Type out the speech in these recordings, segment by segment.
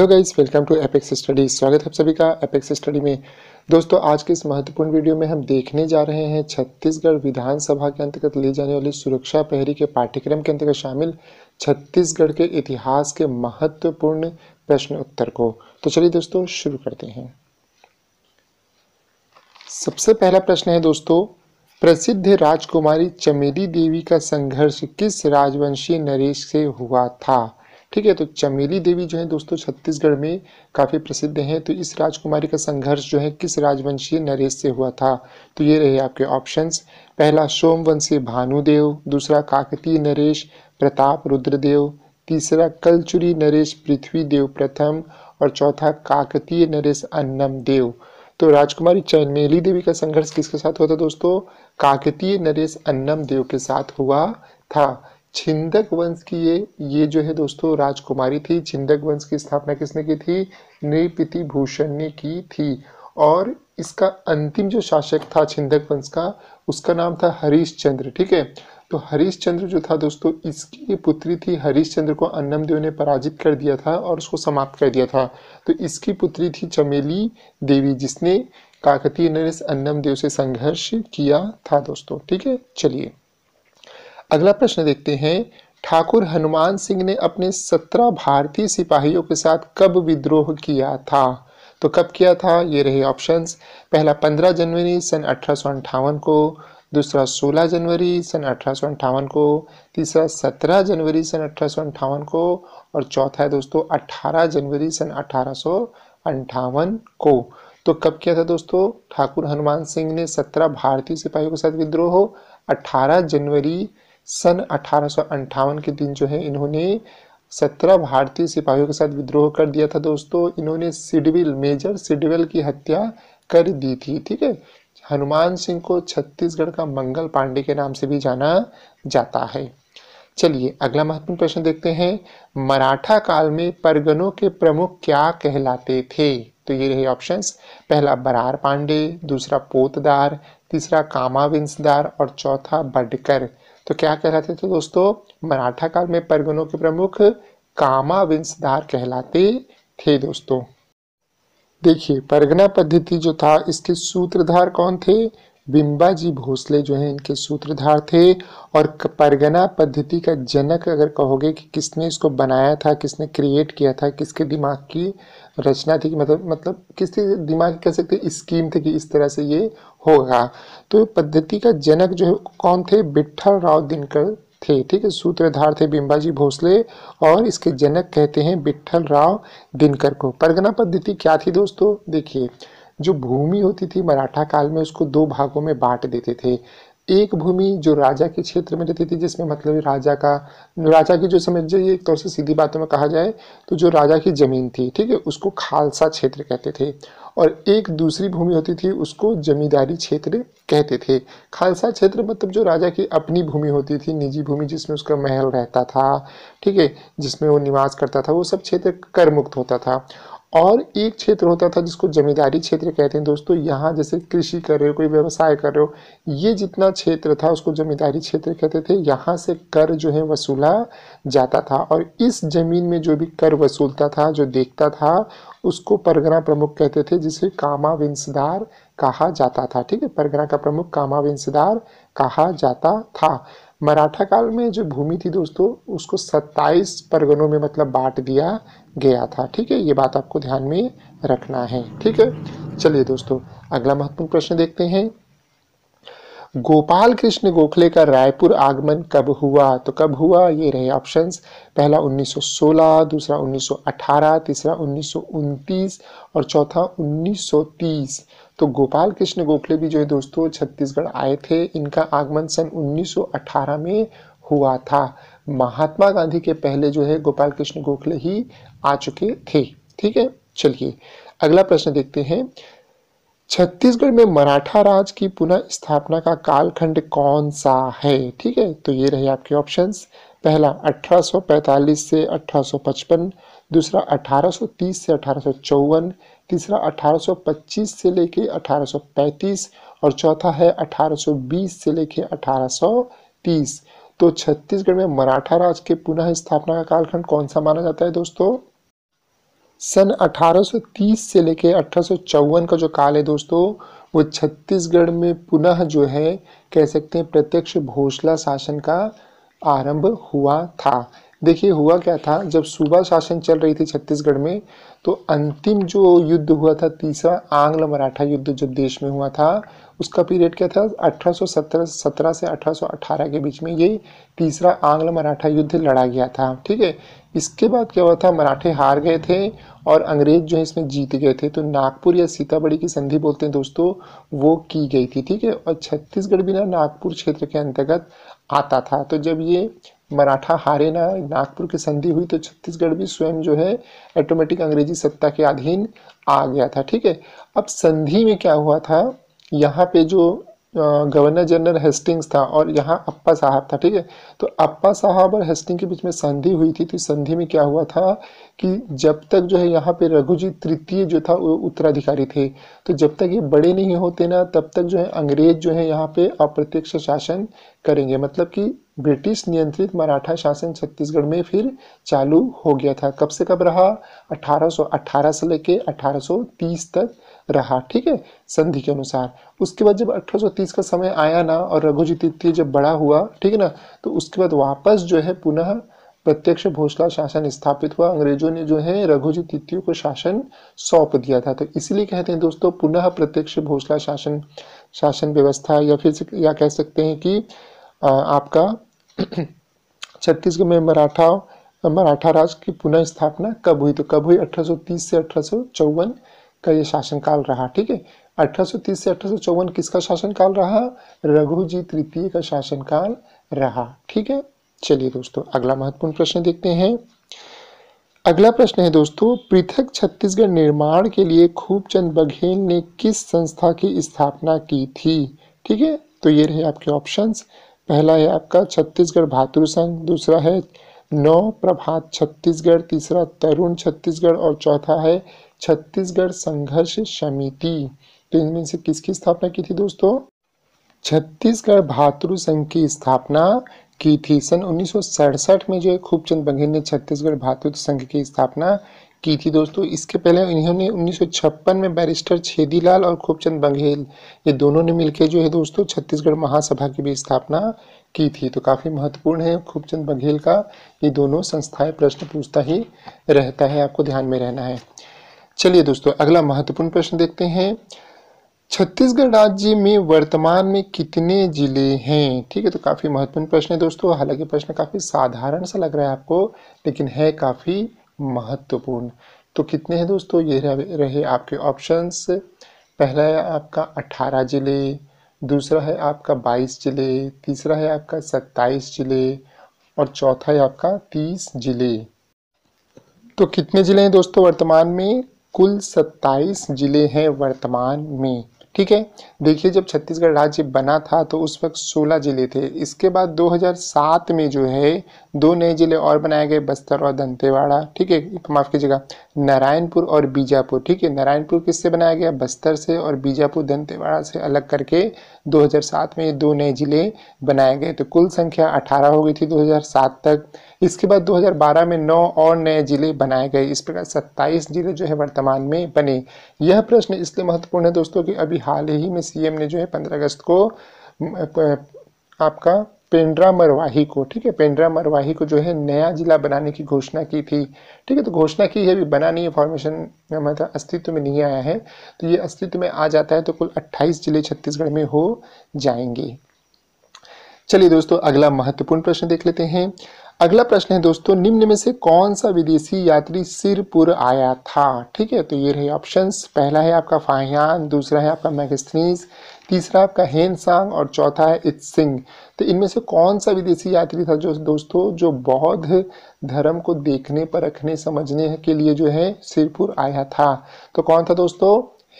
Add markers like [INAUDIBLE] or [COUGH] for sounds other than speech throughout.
hello guys welcome to Apex study स्वागत है सभी का एपेक्स स्टडी में दोस्तों आज के इस महत्वपूर्ण वीडियो में हम देखने जा रहे हैं छत्तीसगढ़ विधानसभा के अंतर्गत ले जाने वाली सुरक्षा पहरी के पाठ्यक्रम के अंतर्गत शामिल छत्तीसगढ़ के इतिहास के महत्वपूर्ण प्रश्न उत्तर को तो चलिए दोस्तों शुरू करते हैं सबसे पहला प्रश्न है दोस्तों प्रसिद्ध राजकुमारी चमेली देवी का संघर्ष किस राजवंशी नरेश से हुआ था ठीक है तो चमेली देवी जो है दोस्तों छत्तीसगढ़ में काफ़ी प्रसिद्ध हैं तो इस राजकुमारी का संघर्ष जो है किस राजवंशीय नरेश से हुआ था तो ये रहे आपके ऑप्शंस पहला सोमवंशी भानुदेव दूसरा काकतीय नरेश प्रताप रुद्रदेव तीसरा कलचुरी नरेश पृथ्वी देव प्रथम और चौथा काकतीय नरेश अन्नम देव तो राजकुमारी चमेली देवी का संघर्ष किसके साथ हुआ था दोस्तों काकतीय नरेश अन्नम देव के साथ हुआ था छिंदक वंश की ये ये जो है दोस्तों राजकुमारी थी छिंदक वंश की स्थापना किसने की थी नृपति भूषण ने की थी और इसका अंतिम जो शासक था छिंदक वंश का उसका नाम था हरीश्चंद्र ठीक है तो चंद्र जो था दोस्तों इसकी पुत्री थी हरीश्चंद्र को अन्नमदेव ने पराजित कर दिया था और उसको समाप्त कर दिया था तो इसकी पुत्री थी चमेली देवी जिसने काकतीय नरेश अन्नमदेव से संघर्ष किया था दोस्तों ठीक है चलिए अगला प्रश्न देखते हैं ठाकुर हनुमान सिंह ने अपने सत्रह भारतीय सिपाहियों के साथ कब विद्रोह किया था तो कब किया था ये रहे ऑप्शंस पहला 15 जनवरी सन अठारह को दूसरा 16 जनवरी सन अठारह को तीसरा 17 जनवरी सन अठारह को और चौथा है दोस्तों 18 जनवरी सन अठारह को तो कब किया था दोस्तों ठाकुर हनुमान सिंह ने 17 भारतीय सिपाहियों के साथ विद्रोह 18 जनवरी सन अठारह के दिन जो है इन्होंने सत्रह भारतीय सिपाहियों के साथ विद्रोह कर दिया था दोस्तों इन्होंने सिडविल मेजर सिडविल की हत्या कर दी थी ठीक है हनुमान सिंह को छत्तीसगढ़ का मंगल पांडे के नाम से भी जाना जाता है चलिए अगला महत्वपूर्ण प्रश्न देखते हैं मराठा काल में परगनों के प्रमुख क्या कहलाते थे तो ये रहे ऑप्शंस पहला बरार पांडे दूसरा पोतदार तीसरा कामाविंसदार और चौथा बडकर तो क्या कहलाते थे दोस्तों मराठा काल में परगनों के प्रमुख कामा वंशधार कहलाते थे दोस्तों देखिए परगना पद्धति जो था इसके सूत्रधार कौन थे बिम्बा जी भोसले जो है इनके सूत्रधार थे और परगना पद्धति का जनक अगर कहोगे कि किसने इसको बनाया था किसने क्रिएट किया था किसके दिमाग की रचना थी मतलब मतलब किसके दिमाग कह सकते स्कीम थी कि इस तरह से ये होगा तो पद्धति का जनक जो है कौन थे बिट्ठल राव दिनकर थे ठीक है सूत्रधार थे बिंबाजी भोसले और इसके जनक कहते हैं बिट्ठल राव दिनकर को परगना पद्धति क्या थी दोस्तों देखिए जो भूमि होती थी मराठा काल में उसको दो भागों में बांट देते थे एक भूमि जो राजा के क्षेत्र में रहती थी जिसमें मतलब राजा का राजा की जो समझ जाइए एक तौर से सीधी बातों में कहा जाए तो जो राजा की जमीन थी ठीक है उसको खालसा क्षेत्र कहते थे और एक दूसरी भूमि होती थी उसको जमींदारी क्षेत्र कहते थे खालसा क्षेत्र मतलब जो राजा की अपनी भूमि होती थी निजी भूमि जिसमें उसका महल रहता था ठीक है जिसमें वो निवास करता था वो सब क्षेत्र कर मुक्त होता था और एक क्षेत्र होता था जिसको जमींदारी क्षेत्र कहते हैं दोस्तों यहाँ जैसे कृषि कर रहे हो कोई व्यवसाय कर रहे हो ये जितना क्षेत्र था उसको जमींदारी क्षेत्र कहते थे यहाँ से कर जो है वसूला जाता था और इस जमीन में जो भी कर वसूलता था जो देखता था उसको परगना प्रमुख कहते थे जिसे कामा विंशदार कहा जाता था ठीक है परगना का प्रमुख कामा कहा जाता था मराठा काल में जो भूमि थी दोस्तों उसको 27 परगनों में मतलब बांट दिया गया था ठीक है ये बात आपको ध्यान में रखना है ठीक है चलिए दोस्तों अगला महत्वपूर्ण प्रश्न देखते हैं गोपाल कृष्ण गोखले का रायपुर आगमन कब हुआ तो कब हुआ ये रहे ऑप्शंस पहला 1916 दूसरा 1918 तीसरा 1929 और चौथा तो गोपाल कृष्ण गोखले भी जो है दोस्तों छत्तीसगढ़ आए थे इनका आगमन सन 1918 में हुआ था महात्मा गांधी के पहले जो है गोपाल कृष्ण गोखले ही आ चुके थे ठीक है चलिए अगला प्रश्न देखते हैं छत्तीसगढ़ में मराठा राज की पुनः स्थापना का कालखंड कौन सा है ठीक है तो ये रहे आपके ऑप्शंस पहला 1845 से 1855 दूसरा 1830 से अठारह तीसरा 1825 से लेके 1835 और चौथा है 1820 से लेके 1830 तो छत्तीसगढ़ में मराठा राज के पुनः स्थापना का कालखंड कौन सा माना जाता है दोस्तों सन 1830 से लेके अठारह का जो काल है दोस्तों वो छत्तीसगढ़ में पुनः जो है कह सकते हैं प्रत्यक्ष भोसला शासन का आरंभ हुआ था देखिए हुआ क्या था जब सूबा शासन चल रही थी छत्तीसगढ़ में तो अंतिम जो युद्ध हुआ था तीसरा आंग्ल मराठा युद्ध जो देश में हुआ था उसका पीरियड क्या था 1817 सौ से 1818 के बीच में ये तीसरा आंग्ल मराठा युद्ध लड़ा गया था ठीक है इसके बाद क्या हुआ था मराठे हार गए थे और अंग्रेज जो है इसमें जीत गए थे तो नागपुर या सीताबड़ी की संधि बोलते हैं दोस्तों वो की गई थी ठीक है और छत्तीसगढ़ भी ना नागपुर क्षेत्र के अंतर्गत आता था तो जब ये मराठा हारे ना नागपुर की संधि हुई तो छत्तीसगढ़ भी स्वयं जो है ऑटोमेटिक अंग्रेजी सत्ता के अधीन आ गया था ठीक है अब संधि में क्या हुआ था यहाँ पे जो गवर्नर जनरल हेस्टिंग्स था और यहाँ अप्पा साहब था ठीक है तो अप्पा साहब और हेस्टिंग के बीच में संधि हुई थी तो संधि में क्या हुआ था कि जब तक जो है यहाँ पे रघुजी तृतीय जो था वो उत्तराधिकारी थे तो जब तक ये बड़े नहीं होते ना तब तक जो है अंग्रेज जो है यहाँ पे अप्रत्यक्ष शासन करेंगे मतलब कि ब्रिटिश नियंत्रित मराठा शासन छत्तीसगढ़ में फिर चालू हो गया था कब से कब रहा अठारह से लेके अठारह तक रहा ठीक है संधि के अनुसार उसके बाद जब 1830 का समय आया ना और रघुजी तृतीय जब बड़ा हुआ ठीक है ना तो उसके बाद वापस जो है पुनः प्रत्यक्ष भोसला शासन स्थापित हुआ अंग्रेजों ने जो है रघुजी तृतीय को शासन सौंप दिया था तो इसीलिए कहते हैं दोस्तों पुनः प्रत्यक्ष भोसला शासन शासन व्यवस्था या फिर या कह सकते हैं कि आपका [CLEARS THROAT] छत्तीसगढ़ में मराठा मराठा राज की पुनः स्थापना कब हुई तो कब हुई 1830 से अठारह का ये शासनकाल रहा ठीक है 1830 से अठारह किसका शासनकाल रहा रघुजी तृतीय का शासनकाल रहा ठीक है चलिए दोस्तों अगला महत्वपूर्ण प्रश्न देखते हैं अगला प्रश्न है दोस्तों पृथक छत्तीसगढ़ निर्माण के लिए खूबचंद बघेल ने किस संस्था की स्थापना की थी ठीक है तो ये रहे आपके ऑप्शंस पहला है आपका छत्तीसगढ़ भातृ संघ दूसरा है नौ प्रभात छत्तीसगढ़ तीसरा तरुण छत्तीसगढ़ और चौथा है छत्तीसगढ़ संघर्ष समिति तो इनमें से किसकी स्थापना की थी दोस्तों छत्तीसगढ़ भातृ संघ की स्थापना की थी सन उन्नीस में जो है खूबचंद बघेल ने छत्तीसगढ़ भातृ संघ की स्थापना की थी दोस्तों इसके पहले इन्होंने 1956 में बैरिस्टर छेदीलाल और खूबचंद बघेल ये दोनों ने मिलकर जो है दोस्तों छत्तीसगढ़ महासभा की भी स्थापना की थी तो काफ़ी महत्वपूर्ण है खूबचंद बघेल का ये दोनों संस्थाएं प्रश्न पूछता ही रहता है आपको ध्यान में रहना है चलिए दोस्तों अगला महत्वपूर्ण प्रश्न देखते हैं छत्तीसगढ़ राज्य में वर्तमान में कितने जिले हैं ठीक है तो काफ़ी महत्वपूर्ण प्रश्न है दोस्तों हालांकि प्रश्न काफ़ी साधारण सा लग रहा है आपको लेकिन है काफ़ी महत्वपूर्ण तो कितने हैं दोस्तों ये रहे आपके ऑप्शंस पहला है आपका 18 जिले दूसरा है आपका 22 जिले तीसरा है आपका 27 जिले और चौथा है आपका 30 जिले तो कितने जिले हैं दोस्तों वर्तमान में कुल 27 जिले हैं वर्तमान में ठीक है देखिए जब छत्तीसगढ़ राज्य बना था तो उस वक्त 16 जिले थे इसके बाद 2007 में जो है दो नए जिले और बनाए गए बस्तर और दंतेवाड़ा ठीक है माफ़ कीजिएगा नारायणपुर और बीजापुर ठीक है नारायणपुर किससे बनाया गया बस्तर से और बीजापुर दंतेवाड़ा से अलग करके 2007 में ये दो नए जिले बनाए गए तो कुल संख्या 18 हो गई थी 2007 तक इसके बाद 2012 में नौ और नए जिले बनाए गए इस प्रकार 27 जिले जो है वर्तमान में बने यह प्रश्न इसलिए महत्वपूर्ण है दोस्तों की अभी हाल ही में सीएम ने जो है पंद्रह अगस्त को आपका पेंड्रा मरवाही को ठीक है पेंड्रा मरवाही को जो है नया जिला बनाने की घोषणा की थी ठीक है तो घोषणा की है अभी बना नहीं है फॉर्मेशन मतलब अस्तित्व में नहीं आया है तो ये अस्तित्व में आ जाता है तो कुल 28 जिले छत्तीसगढ़ में हो जाएंगे चलिए दोस्तों अगला महत्वपूर्ण प्रश्न देख लेते हैं अगला प्रश्न है दोस्तों निम्न में से कौन सा विदेशी यात्री सिरपुर आया था ठीक है तो ये रहे ऑप्शंस पहला है आपका फाहियान दूसरा है आपका मैगस्थनीज तीसरा आपका हेन सांग और चौथा है इत सिंह तो इनमें से कौन सा विदेशी यात्री था जो दोस्तों जो बौद्ध धर्म को देखने पर रखने समझने के लिए जो है सिरपुर आया था तो कौन था दोस्तों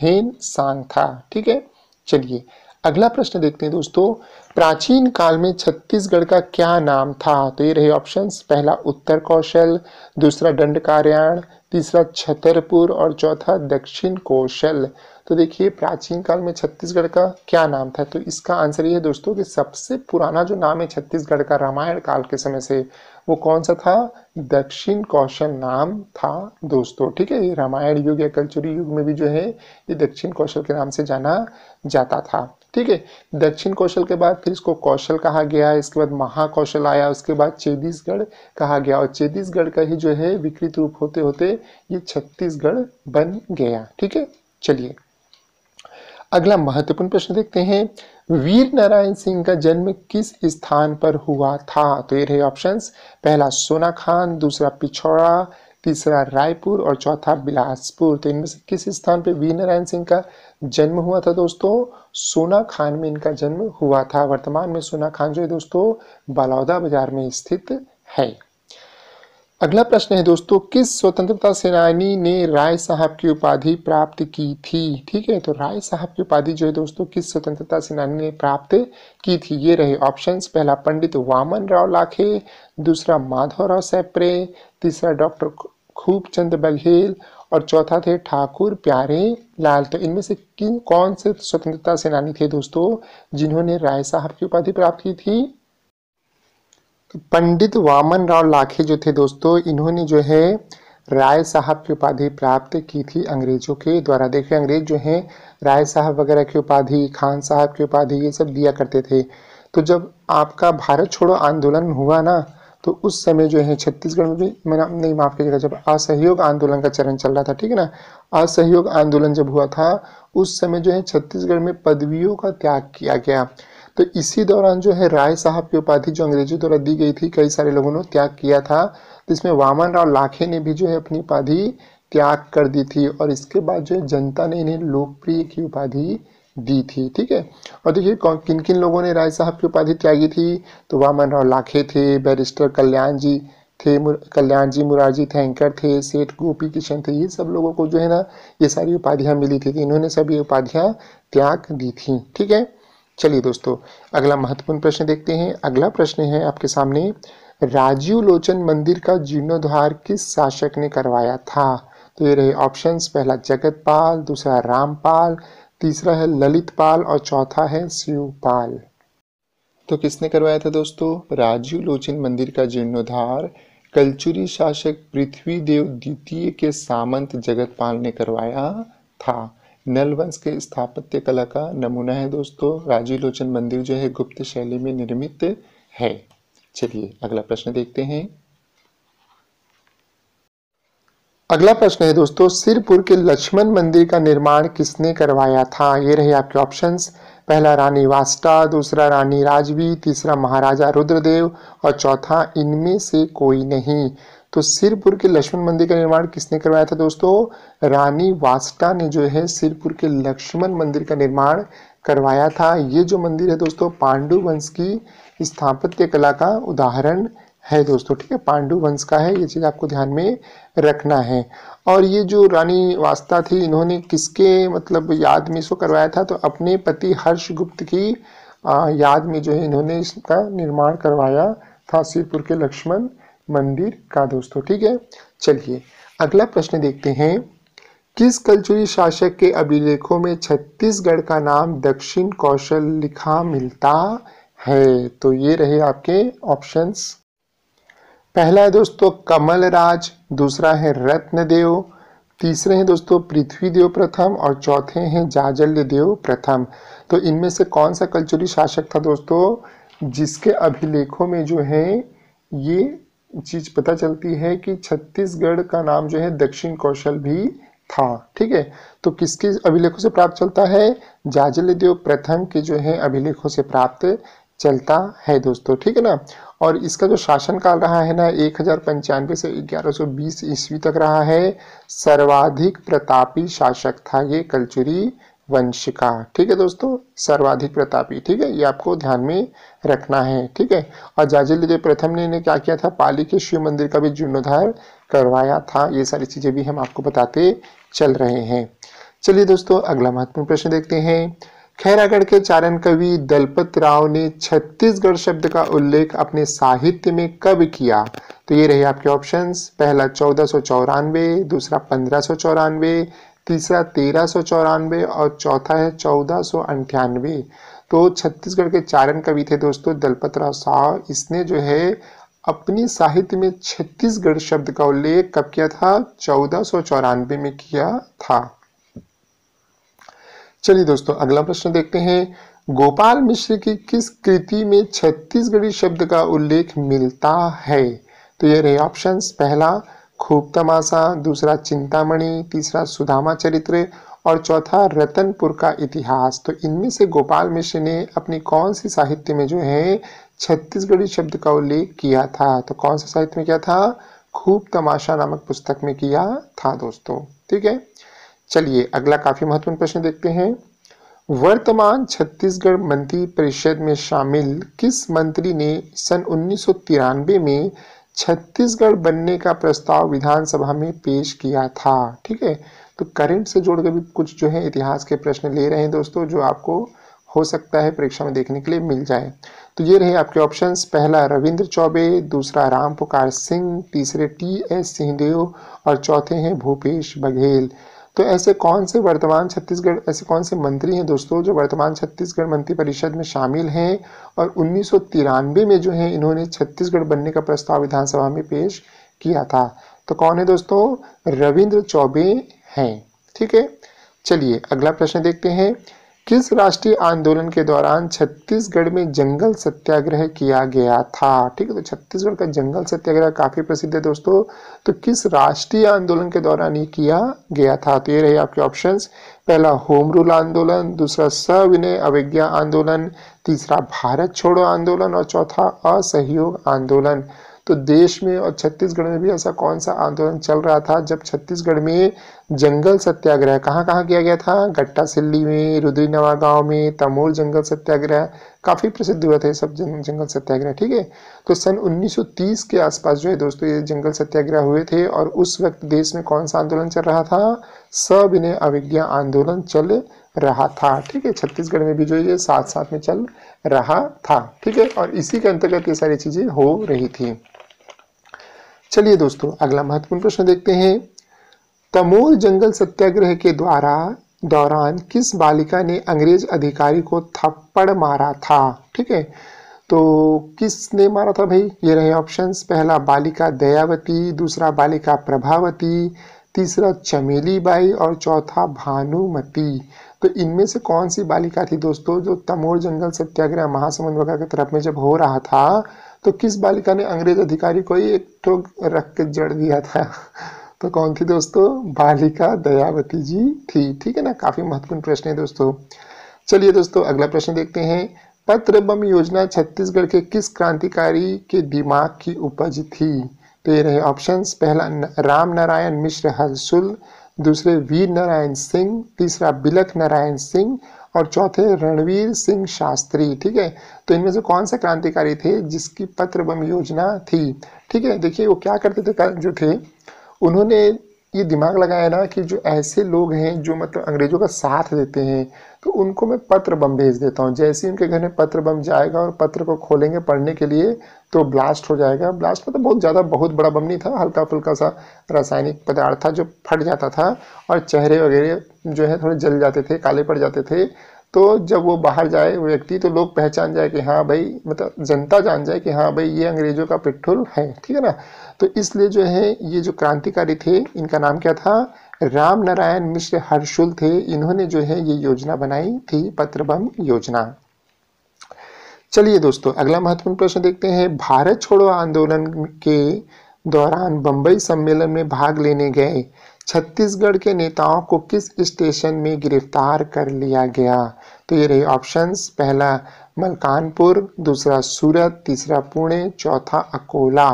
हेन सांग था ठीक है चलिए अगला प्रश्न देखते हैं दोस्तों प्राचीन काल में छत्तीसगढ़ का क्या नाम था तो ये रहे ऑप्शंस पहला उत्तर कौशल दूसरा दंड कार्याण तीसरा छतरपुर और चौथा दक्षिण कौशल तो देखिए प्राचीन काल में छत्तीसगढ़ का क्या नाम था तो इसका आंसर ये है दोस्तों कि सबसे पुराना जो नाम है छत्तीसगढ़ का रामायण काल के समय से वो कौन सा था दक्षिण कौशल नाम था दोस्तों ठीक है ये रामायण युग या कल्चुरी युग में भी जो है ये दक्षिण कौशल के नाम से जाना जाता था ठीक है दक्षिण कौशल के बाद फिर इसको कौशल कहा गया इसके बाद महाकौशल आया उसके बाद छत्तीसगढ़ कहा गया और छत्तीसगढ़ का ही जो है विकृत रूप होते होते ये छत्तीसगढ़ बन गया ठीक है चलिए अगला महत्वपूर्ण प्रश्न देखते हैं वीर नारायण सिंह का जन्म किस स्थान पर हुआ था तो ये रहे ऑप्शंस पहला सोना खान दूसरा पिछौड़ा तीसरा रायपुर और चौथा बिलासपुर तो इनमें से किस स्थान पे वीर नारायण सिंह का जन्म हुआ था दोस्तों सोना खान में इनका जन्म हुआ था वर्तमान में सोना खान जो है दोस्तों बालौदा बाजार में स्थित है अगला प्रश्न है दोस्तों किस स्वतंत्रता सेनानी ने राय साहब की उपाधि प्राप्त की थी ठीक है तो राय साहब की उपाधि जो है दोस्तों किस स्वतंत्रता सेनानी ने प्राप्त की थी ये रहे ऑप्शंस पहला पंडित वामन राव लाखे दूसरा माधव राव सैपरे तीसरा डॉक्टर खूब चंद बघेल और चौथा थे ठाकुर प्यारे लाल तो इनमें से किन कौन से स्वतंत्रता सेनानी थे दोस्तों जिन्होंने राय साहब की उपाधि प्राप्त की थी तो पंडित वामन राव लाखे जो थे दोस्तों इन्होंने जो है राय साहब की उपाधि प्राप्त की थी अंग्रेजों के द्वारा देखिए अंग्रेज जो हैं राय साहब वगैरह की उपाधि खान साहब की उपाधि ये सब दिया करते थे तो जब आपका भारत छोड़ो आंदोलन हुआ ना तो उस समय जो है छत्तीसगढ़ में भी मैंने नहीं माफ कीजिएगा जब असहयोग आंदोलन का चरण चल रहा था ठीक है ना असहयोग आंदोलन जब हुआ था उस समय जो है छत्तीसगढ़ में पदवियों का त्याग किया गया तो इसी दौरान जो है राय साहब की उपाधि जो अंग्रेजी द्वारा दी गई थी कई सारे लोगों ने त्याग किया था जिसमें वामन राव लाखे ने भी जो है अपनी उपाधि त्याग कर दी थी और इसके बाद जो है जनता ने इन्हें लोकप्रिय की उपाधि दी थी ठीक है और देखिए किन किन लोगों ने राय साहब की उपाधि त्यागी थी तो वामन राव लाखे थे बैरिस्टर कल्याण जी थे कल्याण जी मुरारजी थैंकर थे सेठ गोपी किशन थे ये सब लोगों को जो है ना ये सारी उपाधियाँ मिली थी तो इन्होंने सब ये उपाधियाँ त्याग दी थी ठीक है चलिए दोस्तों अगला महत्वपूर्ण प्रश्न देखते हैं अगला प्रश्न है आपके सामने राजीव लोचन मंदिर का जीर्णोद्धार किस शासक ने करवाया था तो ये रहे ऑप्शंस पहला जगतपाल दूसरा रामपाल तीसरा है ललित पाल और चौथा है शिवपाल तो किसने करवाया था दोस्तों राजीव लोचन मंदिर का जीर्णोद्धार कलचुरी शासक पृथ्वीदेव द्वितीय के सामंत जगत पाल ने करवाया था नलवंश के स्थापत्य कला का नमूना है दोस्तों राजीव लोचन मंदिर जो है गुप्त शैली में निर्मित है चलिए अगला प्रश्न देखते हैं अगला प्रश्न है दोस्तों सिरपुर के लक्ष्मण मंदिर का निर्माण किसने करवाया था ये रहे आपके ऑप्शंस पहला रानी वास्टा दूसरा रानी राजवी तीसरा महाराजा रुद्रदेव और चौथा इनमें से कोई नहीं तो सिरपुर के लक्ष्मण मंदिर का निर्माण किसने करवाया था दोस्तों रानी वास्टा ने जो है सिरपुर के लक्ष्मण मंदिर का निर्माण करवाया था ये जो मंदिर है दोस्तों पांडु वंश की स्थापत्य कला का उदाहरण है दोस्तों ठीक है पांडु वंश का है ये चीज़ आपको ध्यान में रखना है और ये जो रानी वास्ता थी इन्होंने किसके मतलब याद में इसको करवाया था तो अपने पति हर्षगुप्त की याद में जो है इन्होंने इसका निर्माण करवाया था सिरपुर के लक्ष्मण मंदिर का दोस्तों ठीक है चलिए अगला प्रश्न देखते हैं किस कल्चुरी शासक के अभिलेखों में छत्तीसगढ़ का नाम दक्षिण कौशल लिखा मिलता है तो ये रहे आपके ऑप्शंस पहला है दोस्तों कमल राज दूसरा है रत्न देव तीसरे हैं दोस्तों पृथ्वी देव प्रथम और चौथे हैं जाजल्य देव प्रथम तो इनमें से कौन सा कल्चरी शासक था दोस्तों जिसके अभिलेखों में जो है ये चीज पता चलती है कि छत्तीसगढ़ का नाम जो है दक्षिण कौशल भी था ठीक है तो किसके अभिलेखों से प्राप्त चलता है जाजल्य देव प्रथम के जो है अभिलेखों से प्राप्त चलता है दोस्तों ठीक है ना और इसका जो शासन काल रहा है ना एक हजार पंचानवे से ग्यारह बीस ईस्वी तक रहा है सर्वाधिक प्रतापी शासक था ये कलचुरी वंश का ठीक है दोस्तों सर्वाधिक प्रतापी ठीक है ये आपको ध्यान में रखना है ठीक है और जाजिल प्रथम ने इन्हें क्या किया था पाली के शिव मंदिर का भी जीर्णोद्धार करवाया था ये सारी चीज़ें भी हम आपको बताते चल रहे हैं चलिए दोस्तों अगला महत्वपूर्ण प्रश्न देखते हैं खैरागढ़ के चारण कवि दलपत राव ने छत्तीसगढ़ शब्द का उल्लेख अपने साहित्य में कब किया तो ये रहे आपके ऑप्शंस पहला चौदह सौ चौरानवे दूसरा पंद्रह सौ चौरानवे तीसरा तेरह सौ चौरानवे और चौथा है चौदह सौ अंठानवे तो छत्तीसगढ़ के चारण कवि थे दोस्तों दलपत राव साव इसने जो है अपने साहित्य में छत्तीसगढ़ शब्द का उल्लेख कब किया था चौदह सौ चौरानवे में किया था चलिए दोस्तों अगला प्रश्न देखते हैं गोपाल मिश्र की किस कृति में छत्तीसगढ़ी शब्द का उल्लेख मिलता है तो ये रहे ऑप्शंस पहला खूब तमाशा दूसरा चिंतामणि तीसरा सुधामा चरित्र और चौथा रतनपुर का इतिहास तो इनमें से गोपाल मिश्र ने अपनी कौन सी साहित्य में जो है छत्तीसगढ़ी शब्द का उल्लेख किया था तो कौन से साहित्य में किया था खूब तमाशा नामक पुस्तक में किया था दोस्तों ठीक है चलिए अगला काफी महत्वपूर्ण प्रश्न देखते हैं वर्तमान छत्तीसगढ़ मंत्री परिषद में शामिल किस मंत्री ने सन उन्नीस में छत्तीसगढ़ बनने का प्रस्ताव विधानसभा में पेश किया था ठीक है तो करंट से जोड़कर के भी कुछ जो है इतिहास के प्रश्न ले रहे हैं दोस्तों जो आपको हो सकता है परीक्षा में देखने के लिए मिल जाए तो ये रहे आपके ऑप्शंस पहला रविंद्र चौबे दूसरा राम पुकार सिंह तीसरे टी एस सिंहदेव और चौथे हैं भूपेश बघेल तो ऐसे कौन से वर्तमान छत्तीसगढ़ ऐसे कौन से मंत्री हैं दोस्तों जो वर्तमान छत्तीसगढ़ मंत्री परिषद में शामिल हैं और उन्नीस में जो है इन्होंने छत्तीसगढ़ बनने का प्रस्ताव विधानसभा में पेश किया था तो कौन है दोस्तों रविंद्र चौबे हैं ठीक है चलिए अगला प्रश्न देखते हैं किस राष्ट्रीय आंदोलन के दौरान छत्तीसगढ़ में जंगल सत्याग्रह किया गया था ठीक है तो छत्तीसगढ़ का जंगल सत्याग्रह काफी प्रसिद्ध है दोस्तों तो किस राष्ट्रीय आंदोलन के दौरान ये किया गया था तो ये रहे आपके ऑप्शंस पहला होम रूल आंदोलन दूसरा सविनय अवज्ञा आंदोलन तीसरा भारत छोड़ो आंदोलन और चौथा असहयोग आंदोलन तो देश में और छत्तीसगढ़ में भी ऐसा कौन सा आंदोलन चल रहा था जब छत्तीसगढ़ में जंगल सत्याग्रह कहाँ कहाँ किया गया था गट्टा सिल्ली में रुद्री नवा गाँव में तमोर जंगल सत्याग्रह काफ़ी प्रसिद्ध हुआ था ये सब जंगल सत्याग्रह ठीक है तो सन 1930 के आसपास जो है दोस्तों ये जंगल सत्याग्रह हुए थे और उस वक्त देश में कौन सा आंदोलन चल रहा था सब इन्हें अविज्ञा आंदोलन चल रहा था ठीक है छत्तीसगढ़ में भी जो ये साथ साथ में चल रहा था ठीक है और इसी के अंतर्गत ये सारी चीज़ें हो रही थी चलिए दोस्तों अगला महत्वपूर्ण प्रश्न देखते हैं तमोल जंगल सत्याग्रह के द्वारा दौरान किस बालिका ने अंग्रेज अधिकारी को थप्पड़ मारा था ठीक है तो किसने मारा था भाई ये रहे ऑप्शंस पहला बालिका दयावती दूसरा बालिका प्रभावती तीसरा चमेली बाई और चौथा भानुमती तो इनमें से कौन सी बालिका थी दोस्तों जो तमोर जंगल सत्याग्रह महासमुंद वगैरह की तरफ में जब हो रहा था तो किस बालिका ने अंग्रेज अधिकारी को एक ठोक रख के जड़ दिया था तो कौन थी दोस्तों बालिका दयावती जी थी ठीक है ना काफी महत्वपूर्ण प्रश्न है दोस्तों चलिए दोस्तों अगला प्रश्न देखते हैं पत्र बम योजना छत्तीसगढ़ के किस क्रांतिकारी के दिमाग की उपज थी तो ये रहे ऑप्शन पहला राम नारायण मिश्र हलसुल दूसरे वीर नारायण सिंह तीसरा बिलख नारायण सिंह और चौथे रणवीर सिंह शास्त्री ठीक है तो इनमें से कौन से क्रांतिकारी थे जिसकी पत्र बम योजना थी ठीक है देखिए वो क्या करते थे जो थे उन्होंने ये दिमाग लगाया ना कि जो ऐसे लोग हैं जो मतलब अंग्रेज़ों का साथ देते हैं तो उनको मैं पत्र बम भेज देता हूँ जैसे ही उनके घर में पत्र बम जाएगा और पत्र को खोलेंगे पढ़ने के लिए तो ब्लास्ट हो जाएगा ब्लास्ट मतलब बहुत ज़्यादा बहुत बड़ा बम नहीं था हल्का फुल्का सा रासायनिक पदार्थ था जो फट जाता था और चेहरे वगैरह जो है थोड़े जल जाते थे काले पड़ जाते थे तो जब वो बाहर जाए व्यक्ति तो लोग पहचान जाए कि हाँ भाई मतलब जनता जान जाए कि हाँ भाई ये अंग्रेज़ों का पिट्ठुल है ठीक है ना तो इसलिए जो है ये जो क्रांतिकारी थे इनका नाम क्या था राम नारायण मिश्र हर्षुल थे इन्होंने जो है ये योजना बनाई थी पत्रबम योजना चलिए दोस्तों अगला महत्वपूर्ण प्रश्न देखते हैं भारत छोड़ो आंदोलन के दौरान बंबई सम्मेलन में भाग लेने गए छत्तीसगढ़ के नेताओं को किस स्टेशन में गिरफ्तार कर लिया गया तो ये रहे ऑप्शंस पहला मलकानपुर दूसरा सूरत तीसरा पुणे चौथा अकोला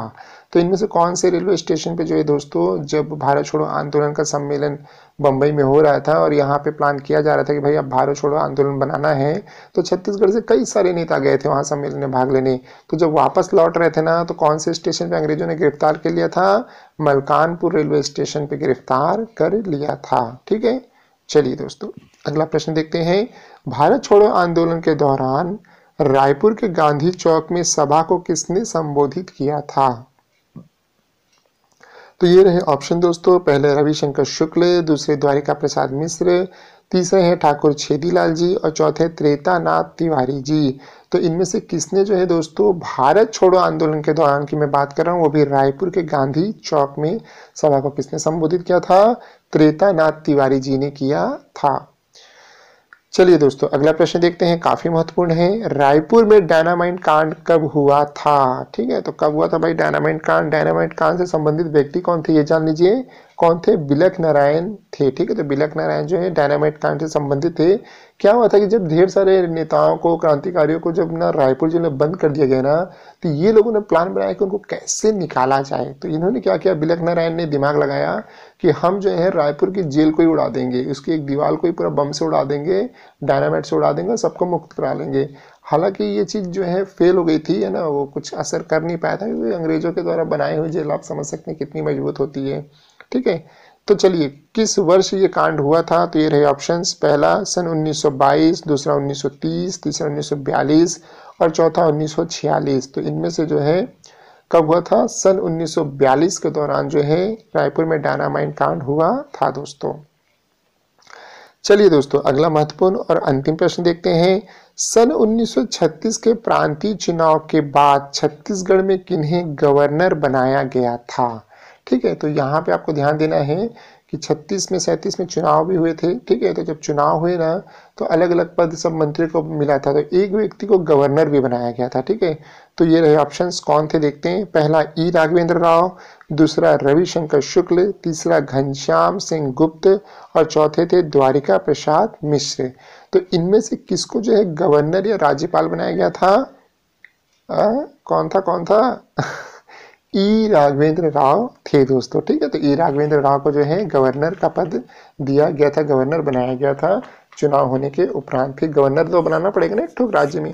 तो इनमें से कौन से रेलवे स्टेशन पे जो है दोस्तों जब भारत छोड़ो आंदोलन का सम्मेलन बम्बई में हो रहा था और यहाँ पे प्लान किया जा रहा था कि भाई अब भारत छोड़ो आंदोलन बनाना है तो छत्तीसगढ़ से कई सारे नेता गए थे वहाँ सम्मेलन में भाग लेने तो जब वापस लौट रहे थे ना तो कौन से स्टेशन पर अंग्रेजों ने गिरफ्तार कर लिया था मलकानपुर रेलवे स्टेशन पे गिरफ्तार कर लिया था ठीक है चलिए दोस्तों अगला प्रश्न देखते हैं भारत छोड़ो आंदोलन के दौरान रायपुर के गांधी चौक में सभा को किसने संबोधित किया था तो ये रहे ऑप्शन दोस्तों पहले रविशंकर शुक्ल दूसरे द्वारिका प्रसाद मिश्र तीसरे हैं ठाकुर छेदीलाल जी और चौथे त्रेतानाथ तिवारी जी तो इनमें से किसने जो है दोस्तों भारत छोड़ो आंदोलन के दौरान की मैं बात कर रहा हूँ वो भी रायपुर के गांधी चौक में सभा को किसने संबोधित किया था त्रेतानाथ तिवारी जी ने किया था चलिए दोस्तों अगला प्रश्न देखते हैं काफ़ी महत्वपूर्ण है रायपुर में डायनामाइट कांड कब हुआ था ठीक है तो कब हुआ था भाई डायनामाइट कांड डायनामाइट कांड से संबंधित व्यक्ति कौन थे ये जान लीजिए कौन थे बिलक नारायण थे ठीक है तो बिलक नारायण जो है डायनामाइट कांड से संबंधित थे क्या हुआ था कि जब ढेर सारे नेताओं को क्रांतिकारियों को जब ना रायपुर जिले में बंद कर दिया गया ना तो ये लोगों ने प्लान बनाया कि उनको कैसे निकाला जाए तो इन्होंने क्या किया बिलक नारायण ने दिमाग लगाया कि हम जो है रायपुर की जेल को ही उड़ा देंगे उसकी एक दीवार को ही पूरा बम से उड़ा देंगे डायनामाइट से उड़ा देंगे सबको मुक्त करा लेंगे हालांकि ये चीज़ जो है फेल हो गई थी है ना वो कुछ असर कर नहीं पाया था क्योंकि अंग्रेज़ों के द्वारा बनाए हुए जेल आप समझ सकते हैं कितनी मजबूत होती है ठीक है तो चलिए किस वर्ष ये कांड हुआ था तो ये रहे ऑप्शंस पहला सन 1922 दूसरा 1930 तीसरा 1942 और चौथा 1946 तो इनमें से जो है कब हुआ था सन 1942 के दौरान जो है रायपुर में डायनामाइन कांड हुआ था दोस्तों चलिए दोस्तों अगला महत्वपूर्ण और अंतिम प्रश्न देखते हैं सन 1936 के प्रांतीय चुनाव के बाद छत्तीसगढ़ में किन्हें गवर्नर बनाया गया था ठीक है तो यहाँ पे आपको ध्यान देना है कि 36 में 37 में चुनाव भी हुए थे ठीक है तो जब चुनाव हुए ना तो अलग अलग पद सब मंत्री को मिला था तो एक व्यक्ति को गवर्नर भी बनाया गया था ठीक है तो ये रहे ऑप्शन कौन थे देखते हैं पहला ई e राघवेंद्र राव दूसरा रविशंकर शुक्ल तीसरा घनश्याम सिंह गुप्त और चौथे थे द्वारिका प्रसाद मिश्र तो इनमें से किसको जो है गवर्नर या राज्यपाल बनाया गया था आ, कौन था कौन था ई राघवेंद्र राव थे दोस्तों ठीक है तो ई राघवेंद्र राव को जो है गवर्नर का पद दिया गया था गवर्नर बनाया गया था चुनाव होने के उपरांत फिर गवर्नर तो बनाना पड़ेगा ना एक राज्य में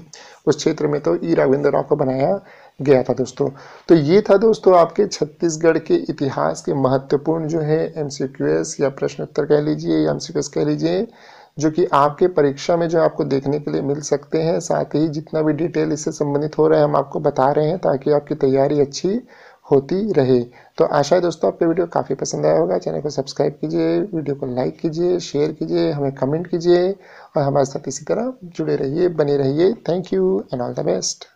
उस क्षेत्र में तो ई राघवेंद्र राव को बनाया गया था दोस्तों तो ये था दोस्तों आपके छत्तीसगढ़ के इतिहास के महत्वपूर्ण जो है एम या प्रश्न उत्तर कह लीजिए या एम कह लीजिए जो कि आपके परीक्षा में जो आपको देखने के लिए मिल सकते हैं साथ ही जितना भी डिटेल इससे संबंधित हो रहा है हम आपको बता रहे हैं ताकि आपकी तैयारी अच्छी होती रहे तो आशा है दोस्तों आपको वीडियो काफ़ी पसंद आया होगा चैनल को सब्सक्राइब कीजिए वीडियो को लाइक कीजिए शेयर कीजिए हमें कमेंट कीजिए और हमारे साथ इसी तरह जुड़े रहिए बने रहिए thank you and all the best